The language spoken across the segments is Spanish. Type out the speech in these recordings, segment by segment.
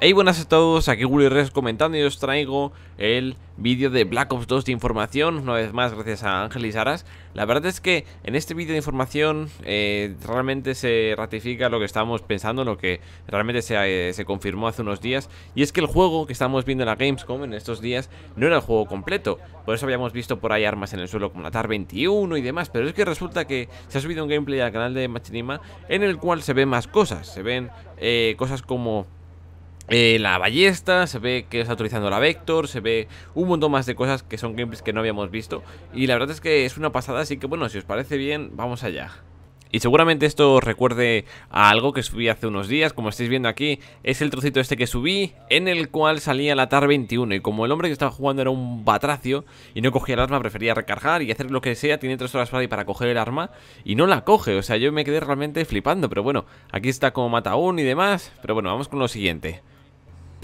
Hey buenas a todos, aquí Willy Res comentando y os traigo el vídeo de Black Ops 2 de información, una vez más gracias a Ángel y Saras la verdad es que en este vídeo de información eh, realmente se ratifica lo que estábamos pensando, lo que realmente eh, se, confirmó hace unos días, y es que el juego que estamos viendo en la Gamescom en estos días no era el juego completo. Por eso habíamos visto por ahí armas en el suelo como la TAR-21 y demás, pero es que resulta que se ha subido un gameplay al canal de Machinima en el cual se ven más cosas, se ven eh, cosas como eh, la ballesta, se ve que está utilizando la Vector, se ve un montón más de cosas que son gameplays que no habíamos visto. Y la verdad es que es una pasada, así que bueno, si os parece bien, vamos allá. Y seguramente esto recuerde a algo que subí hace unos días, como estáis viendo aquí, es el trocito este que subí, en el cual salía la TAR 21, y como el hombre que estaba jugando era un batracio, y no cogía el arma, prefería recargar y hacer lo que sea, tiene tres horas para, ir para coger el arma, y no la coge, o sea, yo me quedé realmente flipando, pero bueno, aquí está como mata y demás, pero bueno, vamos con lo siguiente.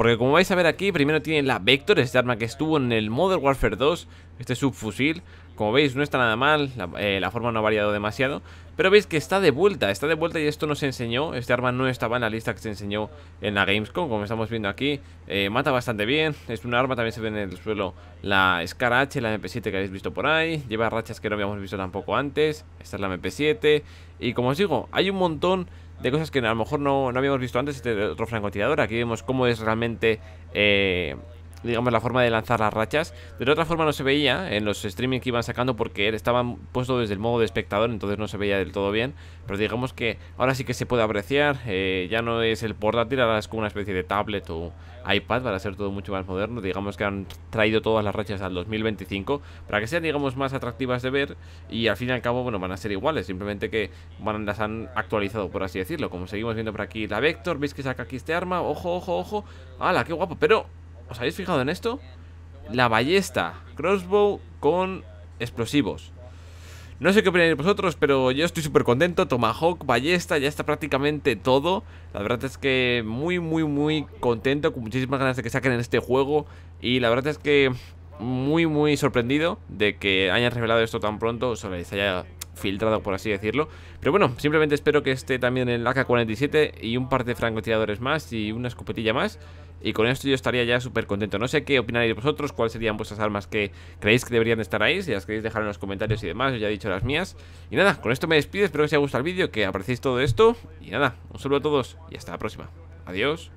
Porque como vais a ver aquí, primero tienen la Vector, este arma que estuvo en el Modern Warfare 2, este subfusil. Como veis, no está nada mal, eh, la, forma no ha variado demasiado. Pero veis que está de vuelta, está de vuelta y esto nos enseñó. Este arma no estaba en la lista que se enseñó en la Gamescom, como estamos viendo aquí. Eh, mata bastante bien, es un arma, también se ve en el suelo la Scar H, la MP7 que habéis visto por ahí. Lleva rachas que no habíamos visto tampoco antes. Esta es la MP7. Y como os digo, hay un montón de cosas que a lo mejor no, habíamos visto antes Este otro francotirador. Aquí vemos cómo es realmente eh, digamos, la forma de lanzar las rachas. De otra forma no se veía en los streaming que iban sacando porque estaban puesto desde el modo de espectador, entonces no se veía del todo bien. Pero digamos que ahora sí que se puede apreciar, eh, ya no es el portátil, ahora es como una especie de tablet o iPad para ser todo mucho más moderno. Digamos que han traído todas las rachas al 2025 para que sean, digamos, más atractivas de ver y al fin y al cabo, bueno, van a ser iguales, simplemente que van, las han actualizado, por así decirlo. Como seguimos viendo por aquí la Vector, veis que saca aquí este arma, ojo, ojo, ojo, ¡hala, qué guapo! Pero ¿Os habéis fijado en esto? La ballesta, crossbow con explosivos. No sé qué opináis vosotros, pero yo estoy súper contento. Tomahawk, ballesta, ya está prácticamente todo. La verdad es que muy, muy, muy contento. Con muchísimas ganas de que saquen en este juego. Y la verdad es que muy, muy sorprendido de que hayan revelado esto tan pronto. sobre sea, ya filtrado, por así decirlo. Pero bueno, simplemente espero que esté también el AK-47 y un par de francotiradores más y una escopetilla más. Y con esto yo estaría ya súper contento. No sé qué opináis vosotros, cuáles serían vuestras armas que creéis que deberían estar ahí. Si las queréis dejar en los comentarios y demás, ya he dicho las mías. Y nada, con esto me despido. Espero que os haya gustado el vídeo, que apreciéis todo esto. Y nada, un saludo a todos y hasta la próxima. Adiós.